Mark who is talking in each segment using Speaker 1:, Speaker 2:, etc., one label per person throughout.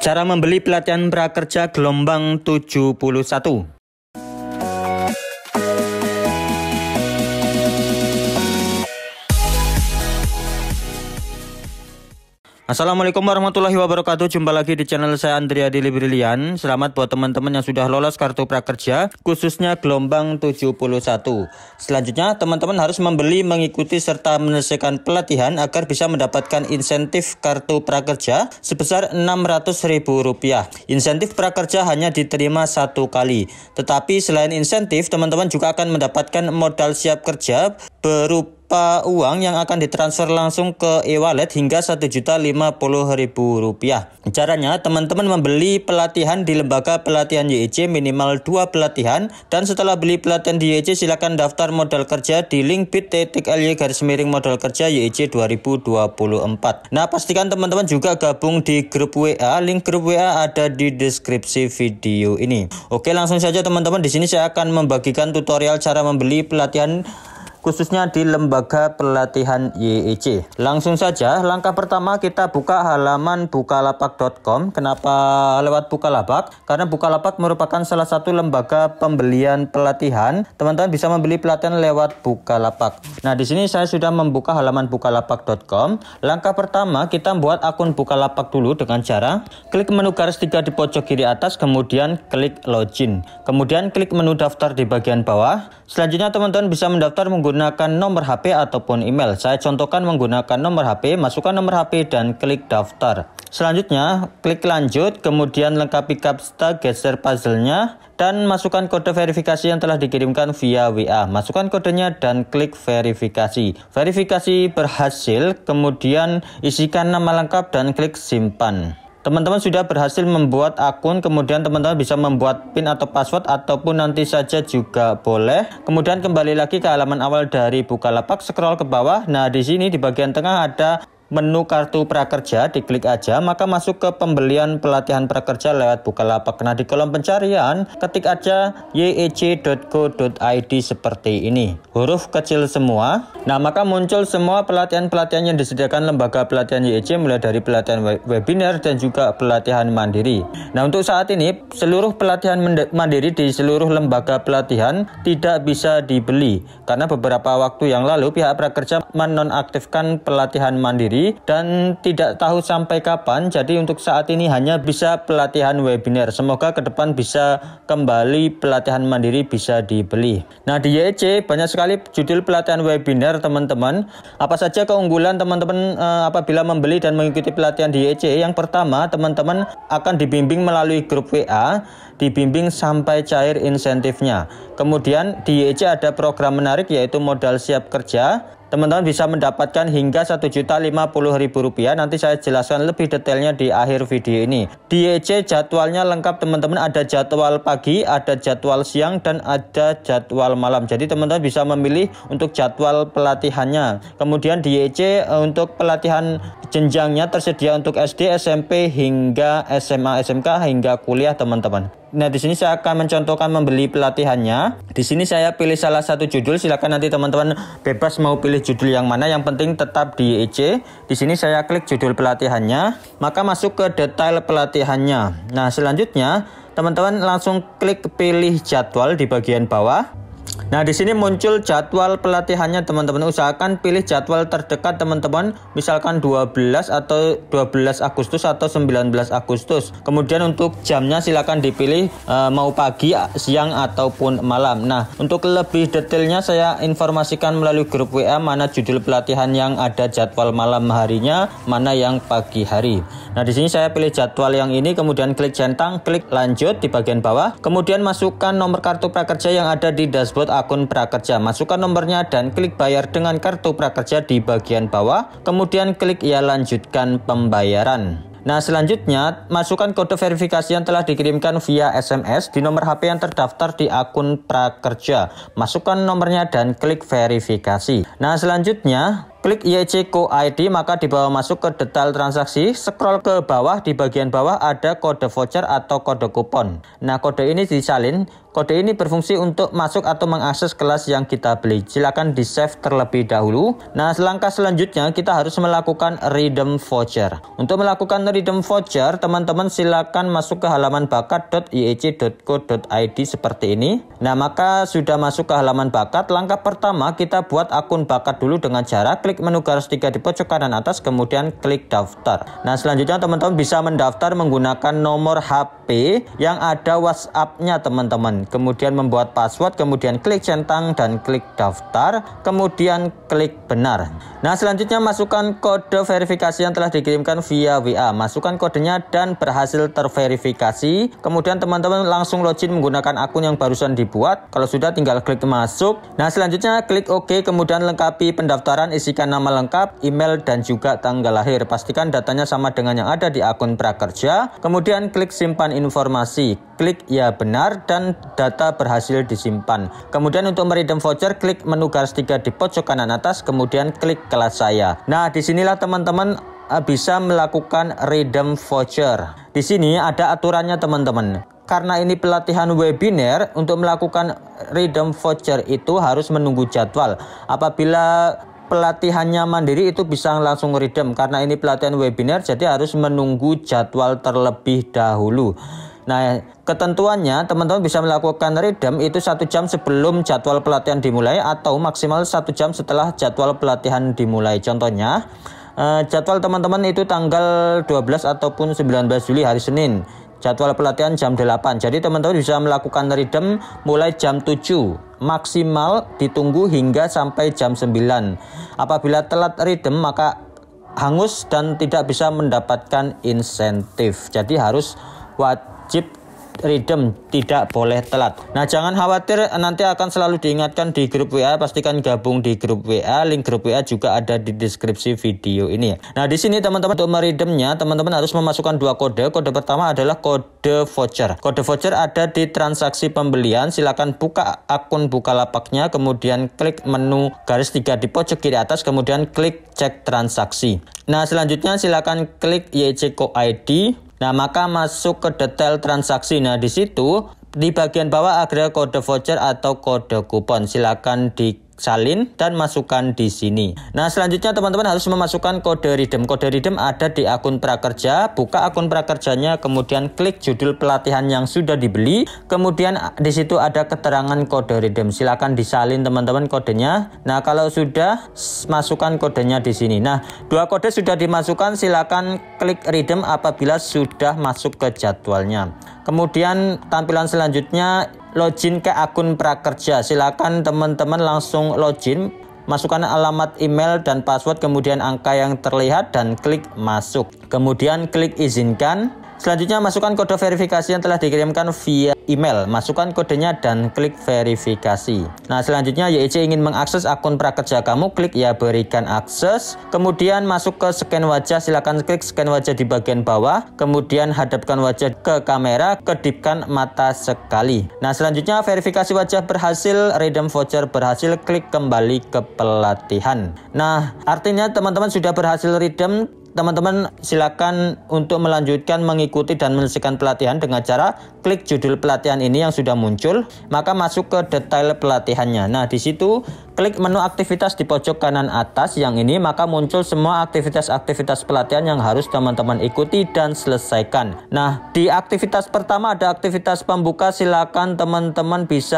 Speaker 1: Cara membeli pelatihan prakerja gelombang 71 Assalamualaikum warahmatullahi wabarakatuh. Jumpa lagi di channel saya Andrea Dili Brilian. Selamat buat teman-teman yang sudah lolos kartu prakerja, khususnya gelombang 71. Selanjutnya, teman-teman harus membeli, mengikuti serta menyelesaikan pelatihan agar bisa mendapatkan insentif kartu prakerja sebesar Rp600.000. Insentif prakerja hanya diterima satu kali. Tetapi selain insentif, teman-teman juga akan mendapatkan modal siap kerja berupa berupa uang yang akan ditransfer langsung ke e-wallet hingga Rp1.050.000. Caranya, teman-teman membeli pelatihan di lembaga pelatihan YEC minimal dua pelatihan dan setelah beli pelatihan di YEC silakan daftar modal kerja di link bit.ly garis miring modal kerja YEC 2024. Nah, pastikan teman-teman juga gabung di grup WA. Link grup WA ada di deskripsi video ini. Oke, langsung saja teman-teman di sini saya akan membagikan tutorial cara membeli pelatihan khususnya di lembaga pelatihan YEC. Langsung saja, langkah pertama kita buka halaman bukalapak.com. Kenapa lewat Bukalapak? Karena Bukalapak merupakan salah satu lembaga pembelian pelatihan. Teman-teman bisa membeli pelatihan lewat Bukalapak. Nah, di sini saya sudah membuka halaman bukalapak.com. Langkah pertama kita buat akun Bukalapak dulu dengan cara klik menu garis tiga di pojok kiri atas, kemudian klik login. Kemudian klik menu daftar di bagian bawah. Selanjutnya teman-teman bisa mendaftar menggunakan menggunakan nomor HP ataupun email. Saya contohkan menggunakan nomor HP, masukkan nomor HP dan klik daftar. Selanjutnya, klik lanjut, kemudian lengkapi kapsta, geser puzzle-nya, dan masukkan kode verifikasi yang telah dikirimkan via WA. Masukkan kodenya dan klik verifikasi. Verifikasi berhasil, kemudian isikan nama lengkap dan klik simpan teman-teman sudah berhasil membuat akun kemudian teman-teman bisa membuat pin atau password ataupun nanti saja juga boleh kemudian kembali lagi ke halaman awal dari Bukalapak scroll ke bawah nah di sini di bagian tengah ada menu kartu prakerja, diklik aja, maka masuk ke pembelian pelatihan prakerja lewat Bukalapak. Nah, di kolom pencarian, ketik aja yec.co.id seperti ini. Huruf kecil semua. Nah, maka muncul semua pelatihan-pelatihan yang disediakan lembaga pelatihan yec mulai dari pelatihan webinar dan juga pelatihan mandiri. Nah, untuk saat ini, seluruh pelatihan mandiri di seluruh lembaga pelatihan tidak bisa dibeli, karena beberapa waktu yang lalu pihak prakerja menonaktifkan pelatihan mandiri dan tidak tahu sampai kapan. Jadi untuk saat ini hanya bisa pelatihan webinar. Semoga ke depan bisa kembali pelatihan mandiri bisa dibeli. Nah di YEC banyak sekali judul pelatihan webinar teman-teman. Apa saja keunggulan teman-teman eh, apabila membeli dan mengikuti pelatihan di YEC? Yang pertama teman-teman akan dibimbing melalui grup WA, dibimbing sampai cair insentifnya. Kemudian di YEC ada program menarik yaitu modal siap kerja teman-teman bisa mendapatkan hingga Rp1.050.000 nanti saya jelaskan lebih detailnya di akhir video ini di EC jadwalnya lengkap teman-teman ada jadwal pagi ada jadwal siang dan ada jadwal malam jadi teman-teman bisa memilih untuk jadwal pelatihannya kemudian di EC untuk pelatihan jenjangnya tersedia untuk SD, SMP hingga SMA, SMK hingga kuliah teman-teman Nah, di sini saya akan mencontohkan membeli pelatihannya. Di sini saya pilih salah satu judul. Silakan nanti teman-teman bebas mau pilih judul yang mana. Yang penting tetap di EC. Di sini saya klik judul pelatihannya, maka masuk ke detail pelatihannya. Nah, selanjutnya teman-teman langsung klik pilih jadwal di bagian bawah. Nah, di sini muncul jadwal pelatihannya teman-teman. Usahakan pilih jadwal terdekat teman-teman, misalkan 12 atau 12 Agustus atau 19 Agustus. Kemudian untuk jamnya silakan dipilih e, mau pagi, siang ataupun malam. Nah, untuk lebih detailnya saya informasikan melalui grup WA mana judul pelatihan yang ada jadwal malam harinya, mana yang pagi hari. Nah, di sini saya pilih jadwal yang ini, kemudian klik centang, klik lanjut di bagian bawah, kemudian masukkan nomor kartu prakerja yang ada di dashboard akun prakerja. Masukkan nomornya dan klik bayar dengan kartu prakerja di bagian bawah. Kemudian klik ya lanjutkan pembayaran. Nah, selanjutnya masukkan kode verifikasi yang telah dikirimkan via SMS di nomor HP yang terdaftar di akun Prakerja. Masukkan nomornya dan klik verifikasi. Nah, selanjutnya Klik YCCO ID maka dibawa masuk ke detail transaksi, scroll ke bawah di bagian bawah ada kode voucher atau kode kupon. Nah, kode ini disalin. Kode ini berfungsi untuk masuk atau mengakses kelas yang kita beli. Silakan di save terlebih dahulu. Nah, langkah selanjutnya kita harus melakukan redeem voucher. Untuk melakukan redeem voucher, teman-teman silakan masuk ke halaman bakat.iec.co.id seperti ini. Nah, maka sudah masuk ke halaman bakat, langkah pertama kita buat akun bakat dulu dengan cara klik klik menu garis tiga di pojok kanan atas, kemudian klik daftar. Nah, selanjutnya teman-teman bisa mendaftar menggunakan nomor HP yang ada WhatsApp-nya teman-teman. Kemudian membuat password, kemudian klik centang dan klik daftar, kemudian klik benar. Nah, selanjutnya masukkan kode verifikasi yang telah dikirimkan via WA. Masukkan kodenya dan berhasil terverifikasi. Kemudian teman-teman langsung login menggunakan akun yang barusan dibuat. Kalau sudah tinggal klik masuk. Nah, selanjutnya klik OK kemudian lengkapi pendaftaran isikan Isikan nama lengkap, email, dan juga tanggal lahir. Pastikan datanya sama dengan yang ada di akun prakerja. Kemudian klik simpan informasi. Klik ya benar dan data berhasil disimpan. Kemudian untuk meredam voucher, klik menu garis 3 di pojok kanan atas, kemudian klik kelas saya. Nah, disinilah teman-teman eh, bisa melakukan redeem voucher. Di sini ada aturannya teman-teman karena ini pelatihan webinar untuk melakukan redeem voucher itu harus menunggu jadwal apabila pelatihannya mandiri itu bisa langsung redeem karena ini pelatihan webinar jadi harus menunggu jadwal terlebih dahulu. Nah, ketentuannya teman-teman bisa melakukan redeem itu satu jam sebelum jadwal pelatihan dimulai atau maksimal satu jam setelah jadwal pelatihan dimulai. Contohnya, Uh, jadwal teman-teman itu tanggal 12 ataupun 19 Juli hari Senin. Jadwal pelatihan jam 8. Jadi teman-teman bisa melakukan rhythm mulai jam 7 maksimal ditunggu hingga sampai jam 9. Apabila telat rhythm maka hangus dan tidak bisa mendapatkan insentif. Jadi harus wajib Ridem tidak boleh telat. Nah, jangan khawatir nanti akan selalu diingatkan di grup WA, pastikan gabung di grup WA. Link grup WA juga ada di deskripsi video ini. Nah, di sini teman-teman untuk meridemnya, teman-teman harus memasukkan dua kode. Kode pertama adalah kode voucher. Kode voucher ada di transaksi pembelian. Silakan buka akun buka lapaknya, kemudian klik menu garis tiga di pojok kiri atas, kemudian klik cek transaksi. Nah, selanjutnya silakan klik YCKO ID Nah, maka masuk ke detail transaksi. Nah, di situ di bagian bawah ada kode voucher atau kode kupon. Silakan di salin dan masukkan di sini. Nah, selanjutnya teman-teman harus memasukkan kode redeem. Kode redeem ada di akun prakerja, buka akun prakerjanya, kemudian klik judul pelatihan yang sudah dibeli, kemudian di situ ada keterangan kode redeem. Silakan disalin teman-teman kodenya. Nah, kalau sudah masukkan kodenya di sini. Nah, dua kode sudah dimasukkan, silakan klik redeem apabila sudah masuk ke jadwalnya. Kemudian tampilan selanjutnya login ke akun prakerja. Silakan teman-teman langsung login, masukkan alamat email dan password, kemudian angka yang terlihat dan klik masuk. Kemudian klik izinkan. Selanjutnya masukkan kode verifikasi yang telah dikirimkan via email. Masukkan kodenya dan klik verifikasi. Nah, selanjutnya YEC ingin mengakses akun prakerja kamu, klik ya berikan akses. Kemudian masuk ke scan wajah, silakan klik scan wajah di bagian bawah. Kemudian hadapkan wajah ke kamera, kedipkan mata sekali. Nah, selanjutnya verifikasi wajah berhasil, redeem voucher berhasil, klik kembali ke pelatihan. Nah, artinya teman-teman sudah berhasil redeem teman-teman silakan untuk melanjutkan mengikuti dan menyelesaikan pelatihan dengan cara klik judul pelatihan ini yang sudah muncul, maka masuk ke detail pelatihannya. Nah, di situ Klik menu aktivitas di pojok kanan atas yang ini maka muncul semua aktivitas-aktivitas pelatihan yang harus teman-teman ikuti dan selesaikan. Nah, di aktivitas pertama ada aktivitas pembuka silakan teman-teman bisa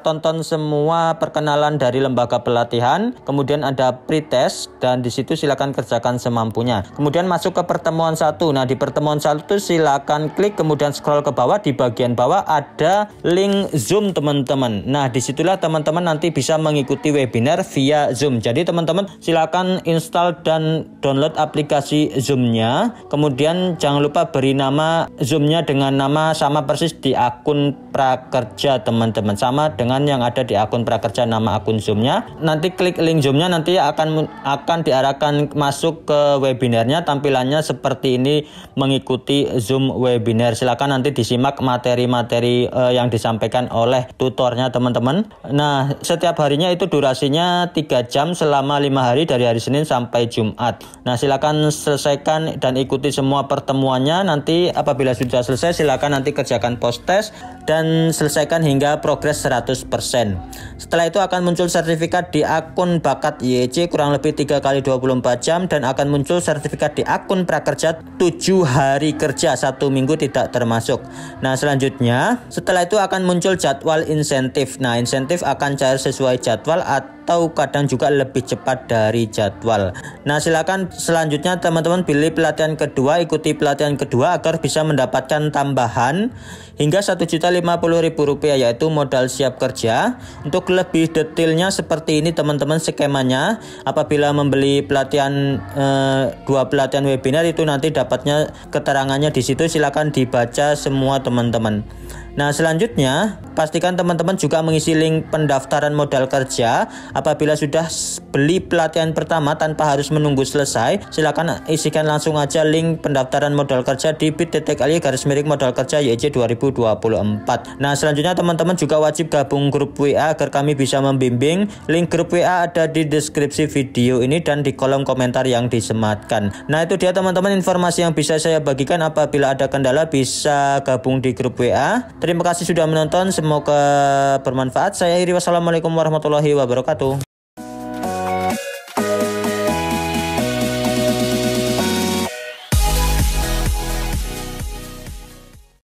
Speaker 1: tonton semua perkenalan dari lembaga pelatihan. Kemudian ada pretest dan disitu silakan kerjakan semampunya. Kemudian masuk ke pertemuan satu. Nah, di pertemuan satu silakan klik kemudian scroll ke bawah di bagian bawah ada link Zoom teman-teman. Nah, disitulah teman-teman nanti bisa mengikuti webinar via Zoom. Jadi teman-teman silakan install dan download aplikasi Zoom-nya. Kemudian jangan lupa beri nama Zoom-nya dengan nama sama persis di akun Prakerja teman-teman. Sama dengan yang ada di akun Prakerja nama akun Zoom-nya. Nanti klik link Zoom-nya nanti akan akan diarahkan masuk ke webinarnya. Tampilannya seperti ini mengikuti Zoom webinar. Silakan nanti disimak materi-materi uh, yang disampaikan oleh tutornya teman-teman. Nah, setiap harinya itu durasinya 3 jam selama 5 hari dari hari Senin sampai Jumat. Nah, silakan selesaikan dan ikuti semua pertemuannya. Nanti apabila sudah selesai silakan nanti kerjakan post test dan selesaikan hingga progres 100%. Setelah itu akan muncul sertifikat di akun Bakat YC e kurang lebih 3 kali 24 jam dan akan muncul sertifikat di akun prakerja 7 hari kerja satu minggu tidak termasuk. Nah, selanjutnya setelah itu akan muncul jadwal insentif. Nah, insentif akan cair sesuai jadwal atau kadang juga lebih cepat dari jadwal. Nah, silakan selanjutnya teman-teman pilih pelatihan kedua, ikuti pelatihan kedua agar bisa mendapatkan tambahan hingga Rp1.050.000 yaitu modal siap kerja. Untuk lebih detailnya seperti ini teman-teman skemanya. Apabila membeli pelatihan eh, dua pelatihan webinar itu nanti dapatnya keterangannya di situ silakan dibaca semua teman-teman. Nah, selanjutnya pastikan teman-teman juga mengisi link pendaftaran modal kerja. Apabila sudah beli pelatihan pertama tanpa harus menunggu selesai, silakan isikan langsung aja link pendaftaran modal kerja di bit.ly garis miring modal kerja YJ 2024. Nah, selanjutnya teman-teman juga wajib gabung grup WA agar kami bisa membimbing. Link grup WA ada di deskripsi video ini dan di kolom komentar yang disematkan. Nah, itu dia teman-teman informasi yang bisa saya bagikan apabila ada kendala bisa gabung di grup WA. Terima kasih sudah menonton, semoga bermanfaat. Saya Iri, wassalamualaikum warahmatullahi wabarakatuh.